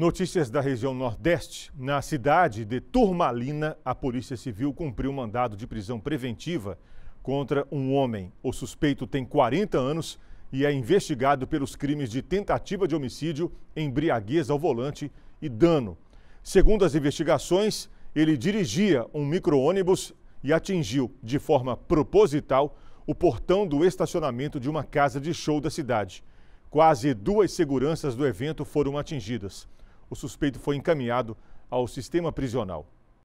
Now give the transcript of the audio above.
Notícias da região Nordeste. Na cidade de Turmalina, a Polícia Civil cumpriu mandado de prisão preventiva contra um homem. O suspeito tem 40 anos e é investigado pelos crimes de tentativa de homicídio, embriaguez ao volante e dano. Segundo as investigações, ele dirigia um micro-ônibus e atingiu, de forma proposital, o portão do estacionamento de uma casa de show da cidade. Quase duas seguranças do evento foram atingidas o suspeito foi encaminhado ao sistema prisional.